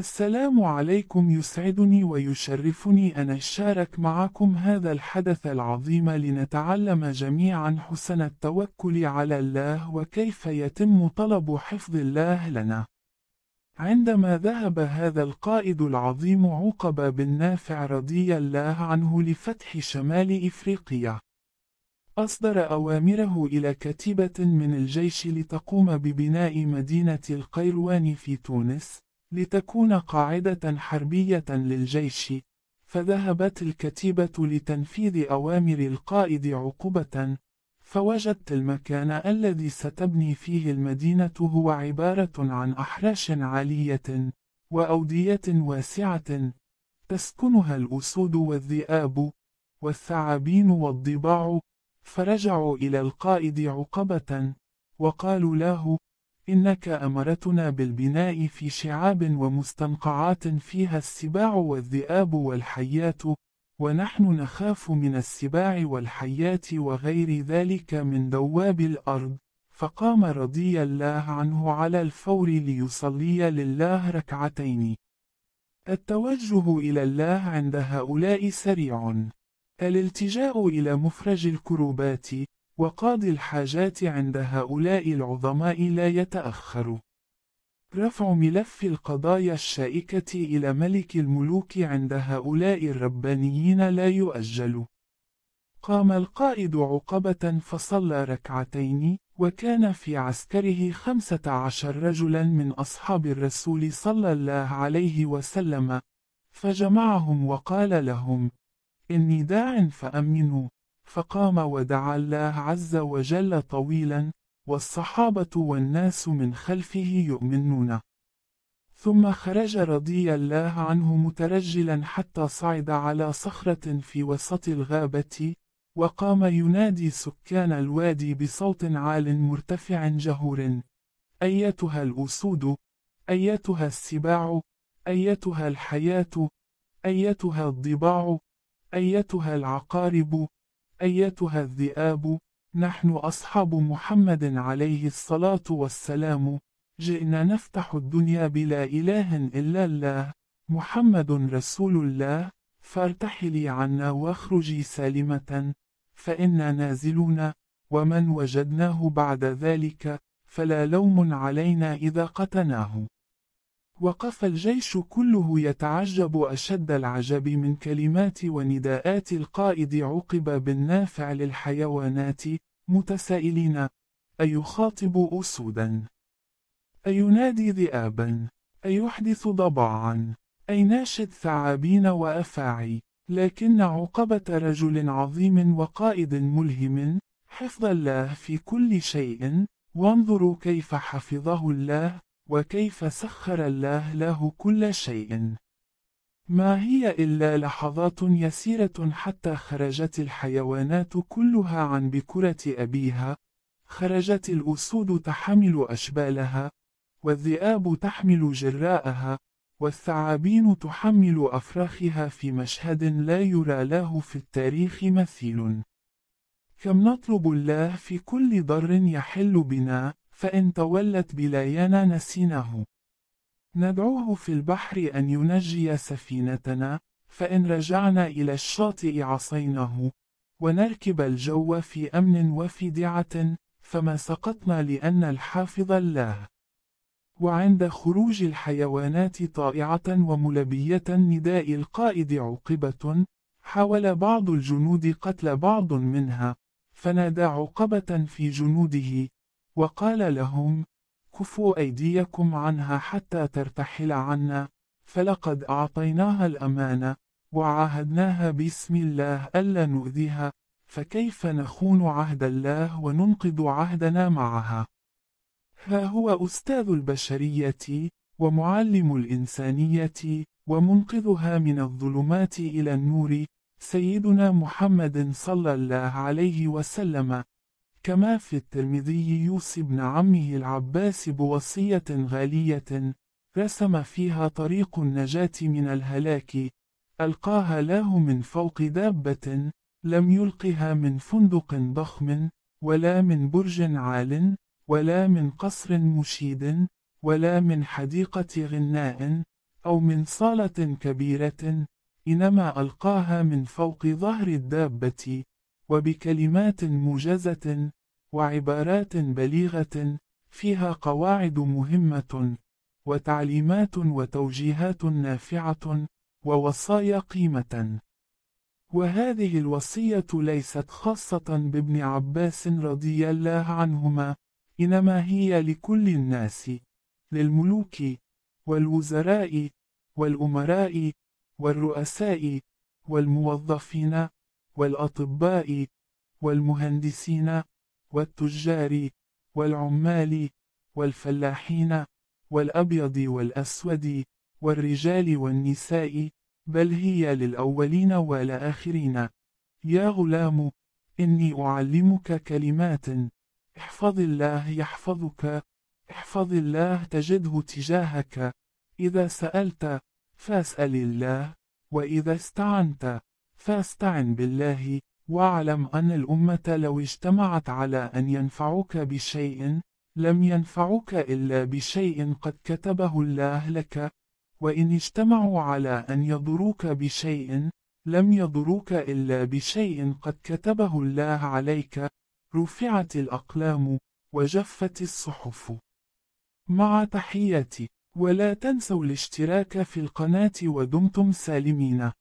السلام عليكم يسعدني ويشرفني أن أشارك معكم هذا الحدث العظيم لنتعلم جميعا حسن التوكل على الله وكيف يتم طلب حفظ الله لنا. عندما ذهب هذا القائد العظيم عقب بن نافع رضي الله عنه لفتح شمال إفريقيا، أصدر أوامره إلى كتيبة من الجيش لتقوم ببناء مدينة القيروان في تونس، لتكون قاعدة حربية للجيش فذهبت الكتيبة لتنفيذ أوامر القائد عقوبة فوجدت المكان الذي ستبني فيه المدينة هو عبارة عن أحراش عالية وأودية واسعة تسكنها الأسود والذئاب والثعابين والضباع فرجعوا إلى القائد عقبة وقالوا له إنك أمرتنا بالبناء في شعاب ومستنقعات فيها السباع والذئاب والحيات ونحن نخاف من السباع والحيات وغير ذلك من دواب الأرض فقام رضي الله عنه على الفور ليصلي لله ركعتين التوجه إلى الله عند هؤلاء سريع الالتجاء إلى مفرج الكروبات وقاضي الحاجات عند هؤلاء العظماء لا يتأخر. رفع ملف القضايا الشائكة إلى ملك الملوك عند هؤلاء الربانيين لا يؤجل. قام القائد عقبة فصلى ركعتين، وكان في عسكره خمسة عشر رجلا من أصحاب الرسول صلى الله عليه وسلم، فجمعهم وقال لهم: إني داع فأمنوا. فقام ودعا الله عز وجل طويلا والصحابة والناس من خلفه يؤمنون ثم خرج رضي الله عنه مترجلا حتى صعد على صخرة في وسط الغابة وقام ينادي سكان الوادي بصوت عال مرتفع جهور أيتها الأسود أيتها السباع أيتها الحياة أيتها الضباع أيتها العقارب أيتها الذئاب نحن أصحاب محمد عليه الصلاة والسلام جئنا نفتح الدنيا بلا إله إلا الله محمد رسول الله فارتحلي عنا واخرجي سالمة فإنا نازلون ومن وجدناه بعد ذلك فلا لوم علينا إذا قتناه وقف الجيش كله يتعجب أشد العجب من كلمات ونداءات القائد عقب نافع للحيوانات متسائلين أيخاطب أسودا؟ أينادي ذئابا؟ أيحدث ضبعا؟ أيناشد ثعابين وأفاعي؟ لكن عقبة رجل عظيم وقائد ملهم حفظ الله في كل شيء وانظروا كيف حفظه الله وكيف سخر الله له كل شيء ما هي إلا لحظات يسيرة حتى خرجت الحيوانات كلها عن بكرة أبيها، خرجت الأسود تحمل أشبالها، والذئاب تحمل جراءها، والثعابين تحمل أفراخها في مشهد لا يرى له في التاريخ مثيل. كم نطلب الله في كل ضر يحل بنا، فإن تولت بلايانا نسيناه ندعوه في البحر أن ينجي سفينتنا فإن رجعنا إلى الشاطئ عصيناه، ونركب الجو في أمن وفي دعة، فما سقطنا لأن الحافظ الله وعند خروج الحيوانات طائعة وملبية نداء القائد عقبة حاول بعض الجنود قتل بعض منها فنادى عقبة في جنوده وقال لهم كفوا أيديكم عنها حتى ترتحل عنا فلقد أعطيناها الأمانة وعاهدناها باسم الله ألا نؤذيها فكيف نخون عهد الله وننقض عهدنا معها ها هو أستاذ البشرية ومعلم الإنسانية ومنقذها من الظلمات إلى النور سيدنا محمد صلى الله عليه وسلم كما في الترمذي يوصي ابن عمه العباس بوصية غالية رسم فيها طريق النجاة من الهلاك ألقاها له من فوق دابة لم يلقها من فندق ضخم ولا من برج عال ولا من قصر مشيد ولا من حديقة غناء أو من صالة كبيرة إنما ألقاها من فوق ظهر الدابة وبكلمات موجزة وعبارات بليغة فيها قواعد مهمة وتعليمات وتوجيهات نافعة ووصايا قيمة وهذه الوصية ليست خاصة بابن عباس رضي الله عنهما إنما هي لكل الناس للملوك والوزراء والأمراء والرؤساء والموظفين والأطباء والمهندسين والتجار والعمال والفلاحين والأبيض والأسود والرجال والنساء بل هي للأولين والآخرين يا غلام إني أعلمك كلمات احفظ الله يحفظك احفظ الله تجده تجاهك إذا سألت فاسأل الله وإذا استعنت فاستعن بالله واعلم أن الأمة لو اجتمعت على أن ينفعوك بشيء لم ينفعوك إلا بشيء قد كتبه الله لك وإن اجتمعوا على أن يضروك بشيء لم يضروك إلا بشيء قد كتبه الله عليك رفعت الأقلام وجفت الصحف مع تحياتي ولا تنسوا الاشتراك في القناة ودمتم سالمين